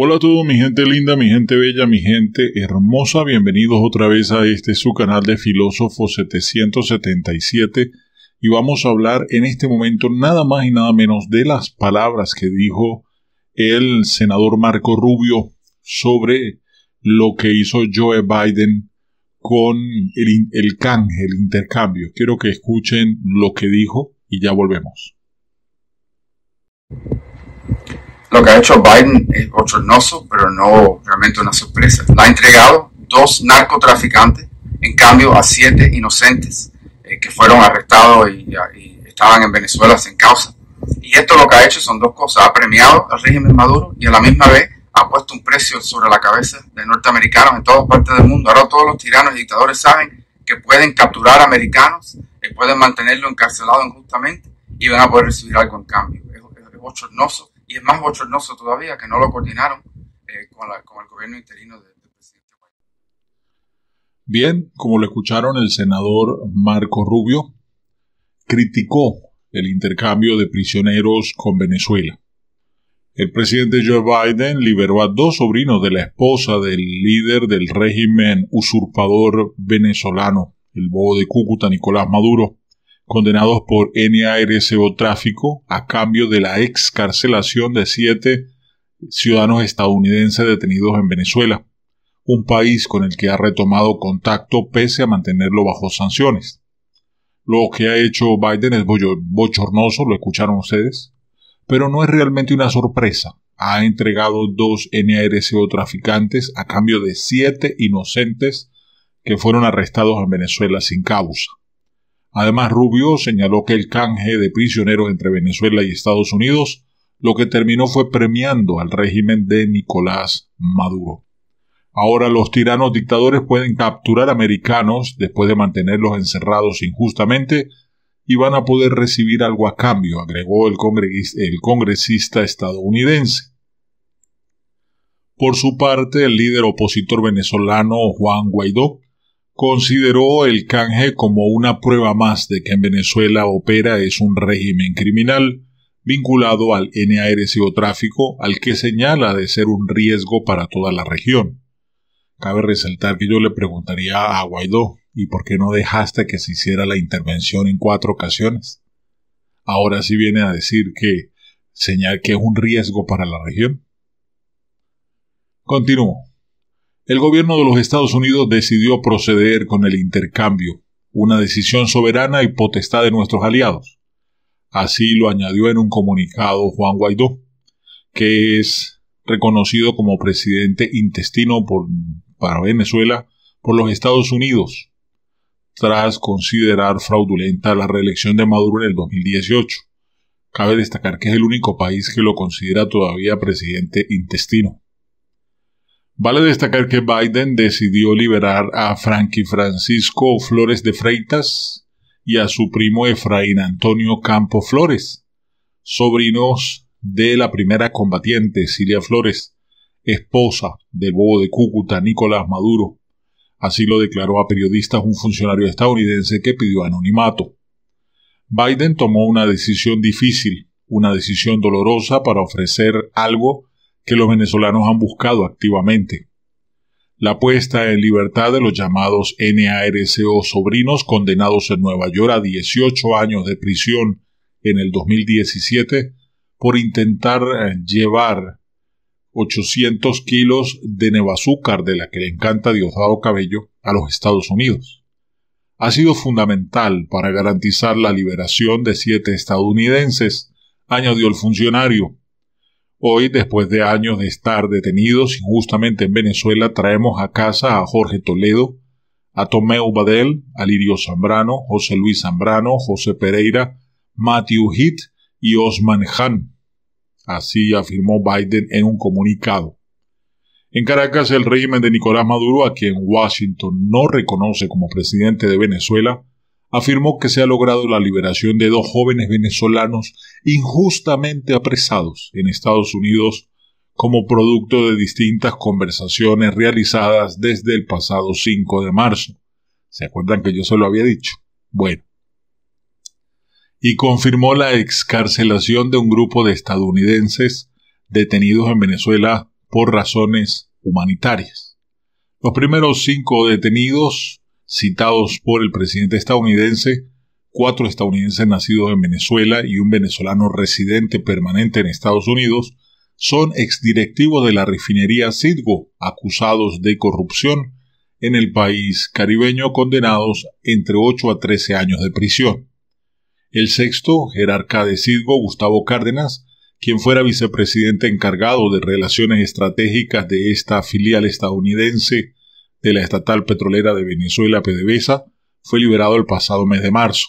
Hola a todos mi gente linda, mi gente bella, mi gente hermosa, bienvenidos otra vez a este su canal de Filósofo 777 y vamos a hablar en este momento nada más y nada menos de las palabras que dijo el senador Marco Rubio sobre lo que hizo Joe Biden con el, el canje, el intercambio. Quiero que escuchen lo que dijo y ya volvemos lo que ha hecho Biden es bochornoso, pero no realmente una sorpresa. ha entregado dos narcotraficantes, en cambio a siete inocentes eh, que fueron arrestados y, estaban en Venezuela sin causa. Y esto lo que ha hecho son dos cosas. Ha premiado al régimen Maduro y a la misma vez ha puesto un precio sobre la cabeza de norteamericanos en todas partes del mundo. Ahora todos los tiranos y dictadores saben que pueden capturar a americanos, que eh, pueden mantenerlo encarcelado injustamente y van a poder recibir algo en cambio. es, es bochornoso y es más bochornoso todavía que no lo coordinaron eh, con, el gobierno interino del presidente Bien, como lo escucharon, el senador Marco Rubio criticó el intercambio de prisioneros con Venezuela. El presidente Joe Biden liberó a dos sobrinos de la esposa del líder del régimen usurpador venezolano, el bobo de Cúcuta Nicolás Maduro, condenados por NARCO tráfico a cambio de la excarcelación de siete ciudadanos estadounidenses detenidos en Venezuela, un país con el que ha retomado contacto pese a mantenerlo bajo sanciones. Lo que ha hecho Biden es bochornoso, lo escucharon ustedes, pero no es realmente una sorpresa. Ha entregado dos NARCO traficantes a cambio de siete inocentes que fueron arrestados en Venezuela sin causa. Además, Rubio señaló que el canje de prisioneros entre Venezuela y Estados Unidos lo que terminó fue premiando al régimen de Nicolás Maduro. Ahora los tiranos dictadores pueden capturar americanos después de mantenerlos encerrados injustamente y van a poder recibir algo a cambio, agregó el, el congresista estadounidense. Por su parte, el líder opositor venezolano Juan Guaidó consideró el canje como una prueba más de que en Venezuela opera es un régimen criminal vinculado al tráfico, al que señala de ser un riesgo para toda la región. Cabe resaltar que yo le preguntaría a Guaidó, ¿y por qué no dejaste que se hiciera la intervención en cuatro ocasiones? Ahora sí viene a decir que señal que es un riesgo para la región. Continúo el gobierno de los Estados Unidos decidió proceder con el intercambio, una decisión soberana y potestad de nuestros aliados. Así lo añadió en un comunicado Juan Guaidó, que es reconocido como presidente intestino por, para Venezuela por los Estados Unidos, tras considerar fraudulenta la reelección de Maduro en el 2018. Cabe destacar que es el único país que lo considera todavía presidente intestino. Vale destacar que Biden decidió liberar a Frankie Francisco Flores de Freitas y a su primo Efraín Antonio Campo Flores, sobrinos de la primera combatiente Cilia Flores, esposa del bobo de Cúcuta Nicolás Maduro. Así lo declaró a periodistas un funcionario estadounidense que pidió anonimato. Biden tomó una decisión difícil, una decisión dolorosa para ofrecer algo que los venezolanos han buscado activamente. La puesta en libertad de los llamados NARCO sobrinos condenados en Nueva York a 18 años de prisión en el 2017 por intentar eh, llevar 800 kilos de nevazúcar de la que le encanta Diosdado Cabello a los Estados Unidos. Ha sido fundamental para garantizar la liberación de siete estadounidenses, añadió el funcionario, Hoy, después de años de estar detenidos injustamente en Venezuela, traemos a casa a Jorge Toledo, a Tomeu Badel, a Lirio Zambrano, José Luis Zambrano, José Pereira, Matthew Heath y Osman Han. Así afirmó Biden en un comunicado. En Caracas, el régimen de Nicolás Maduro, a quien Washington no reconoce como presidente de Venezuela, afirmó que se ha logrado la liberación de dos jóvenes venezolanos injustamente apresados en Estados Unidos como producto de distintas conversaciones realizadas desde el pasado 5 de marzo. ¿Se acuerdan que yo se lo había dicho? Bueno. Y confirmó la excarcelación de un grupo de estadounidenses detenidos en Venezuela por razones humanitarias. Los primeros cinco detenidos citados por el presidente estadounidense, cuatro estadounidenses nacidos en Venezuela y un venezolano residente permanente en Estados Unidos, son exdirectivos de la refinería Cidgo, acusados de corrupción en el país caribeño, condenados entre 8 a 13 años de prisión. El sexto, jerarca de Cidgo, Gustavo Cárdenas, quien fuera vicepresidente encargado de relaciones estratégicas de esta filial estadounidense de la estatal petrolera de Venezuela, PDVSA, fue liberado el pasado mes de marzo.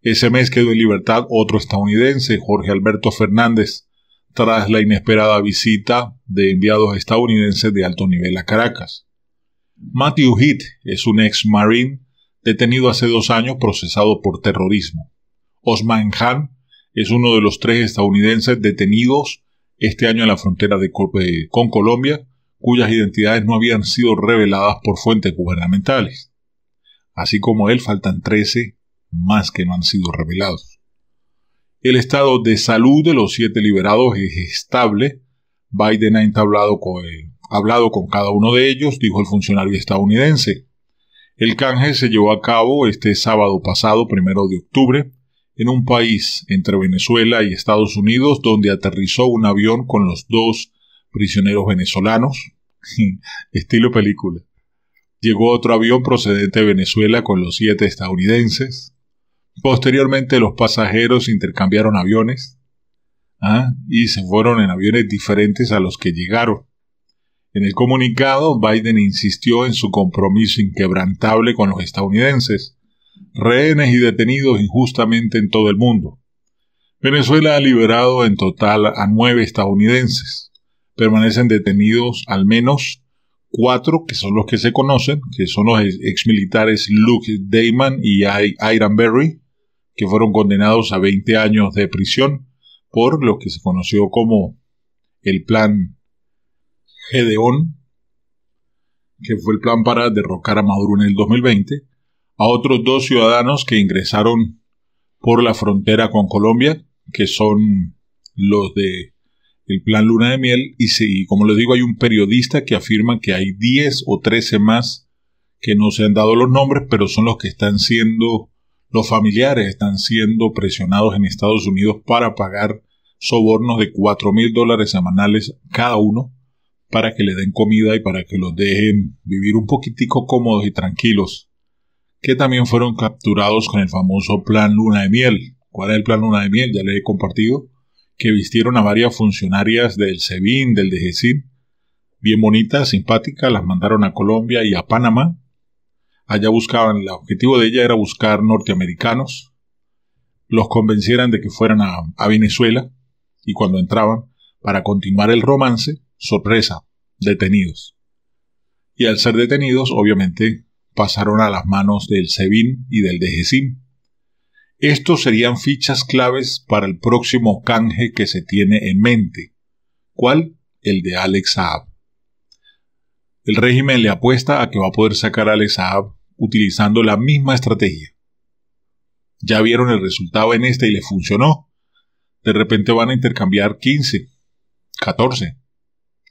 Ese mes quedó en libertad otro estadounidense, Jorge Alberto Fernández, tras la inesperada visita de enviados estadounidenses de alto nivel a Caracas. Matthew Heath es un ex marine detenido hace dos años procesado por terrorismo. Osman Khan es uno de los tres estadounidenses detenidos este año en la frontera eh, con Colombia cuyas identidades no habían sido reveladas por fuentes gubernamentales. Así como él, faltan 13 más que no han sido revelados. El estado de salud de los siete liberados es estable. Biden ha entablado eh, hablado con cada uno de ellos, dijo el funcionario estadounidense. El canje se llevó a cabo este sábado pasado, primero de octubre, en un país entre Venezuela y Estados Unidos donde aterrizó un avión con los dos prisioneros venezolanos, estilo película. Llegó otro avión procedente de Venezuela con los siete estadounidenses. Posteriormente los pasajeros intercambiaron aviones ¿ah? y se fueron en aviones diferentes a los que llegaron. En el comunicado, Biden insistió en su compromiso inquebrantable con los estadounidenses, rehenes y detenidos injustamente en todo el mundo. Venezuela ha liberado en total a nueve estadounidenses permanecen detenidos al menos cuatro, que son los que se conocen, que son los exmilitares Luke Damon y Iran Berry, que fueron condenados a 20 años de prisión por lo que se conoció como el plan Gedeón, que fue el plan para derrocar a Maduro en el 2020, a otros dos ciudadanos que ingresaron por la frontera con Colombia, que son los de el plan luna de miel y, se, como les digo hay un periodista que afirma que hay 10 o 13 más que no se han dado los nombres pero son los que están siendo los familiares están siendo presionados en Estados Unidos para pagar sobornos de 4 mil dólares semanales cada uno para que le den comida y para que los dejen vivir un poquitico cómodos y tranquilos que también fueron capturados con el famoso plan luna de miel. ¿Cuál es el plan luna de miel? Ya le he compartido que vistieron a varias funcionarias del SEBIN, del DGCIN, bien bonitas, simpáticas, las mandaron a Colombia y a Panamá. Allá buscaban, el objetivo de ella era buscar norteamericanos, los convencieran de que fueran a, Venezuela y cuando entraban, para continuar el romance, sorpresa, detenidos. Y al ser detenidos, obviamente, pasaron a las manos del SEBIN y del DGCIN. Estos serían fichas claves para el próximo canje que se tiene en mente. ¿Cuál? El de Alex Saab. El régimen le apuesta a que va a poder sacar a Alex Saab utilizando la misma estrategia. Ya vieron el resultado en este y le funcionó. De repente van a intercambiar 15, 14,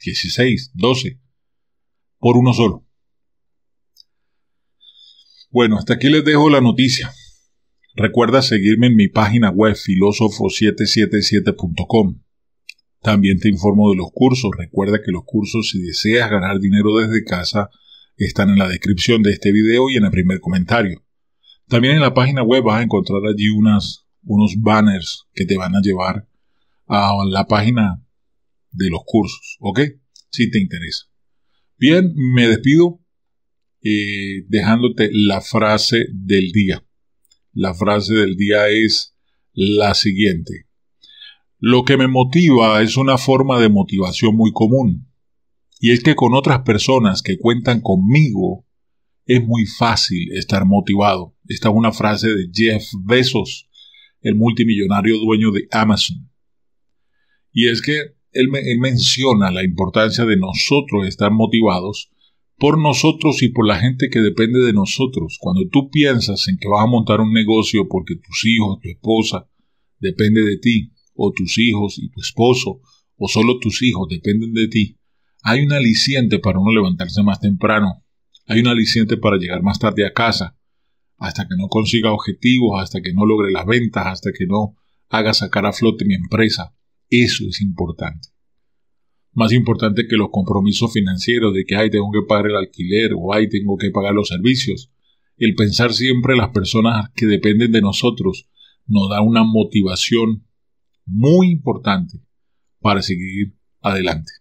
16, 12 por uno solo. Bueno, hasta aquí les dejo la noticia. Recuerda seguirme en mi página web filósofo777.com. También te informo de los cursos. Recuerda que los cursos, si deseas ganar dinero desde casa, están en la descripción de este video y en el primer comentario. También en la página web vas a encontrar allí unas, unos banners que te van a llevar a la página de los cursos, ¿ok? Si te interesa. Bien, me despido eh, dejándote la frase del día. La frase del día es la siguiente. Lo que me motiva es una forma de motivación muy común. Y es que con otras personas que cuentan conmigo es muy fácil estar motivado. Esta es una frase de Jeff Bezos, el multimillonario dueño de Amazon. Y es que él, menciona la importancia de nosotros estar motivados por nosotros y por la gente que depende de nosotros. Cuando tú piensas en que vas a montar un negocio porque tus hijos, tu esposa, depende de ti, o tus hijos y tu esposo, o solo tus hijos dependen de ti, hay un aliciente para uno levantarse más temprano, hay un aliciente para llegar más tarde a casa, hasta que no consiga objetivos, hasta que no logre las ventas, hasta que no haga sacar a flote mi empresa. Eso es importante más importante que los compromisos financieros de que, ay, tengo que pagar el alquiler o, ay, tengo que pagar los servicios. El pensar siempre en las personas que dependen de nosotros nos da una motivación muy importante para seguir adelante.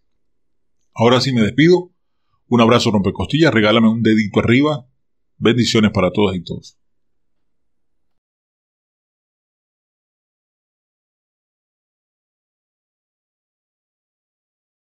Ahora sí me despido. Un abrazo rompecostillas, regálame un dedito arriba. Bendiciones para todas y todos.